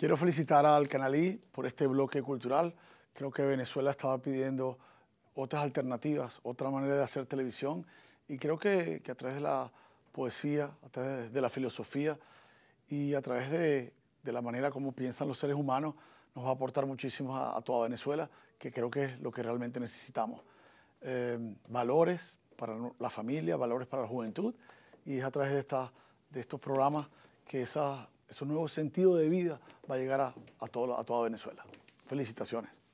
Quiero felicitar al Canalí por este bloque cultural. Creo que Venezuela estaba pidiendo otras alternativas, otra manera de hacer televisión y creo que, a través de la poesía, a través de la filosofía y a través de, de la manera como piensan los seres humanos nos va a aportar muchísimo a, toda Venezuela, que creo que es lo que realmente necesitamos. Em, valores para la familia, valores para la juventud y es a través de, esta, de estos programas que esa, ese nuevo sentido de vida va a llegar a, a toda Venezuela. Felicitaciones.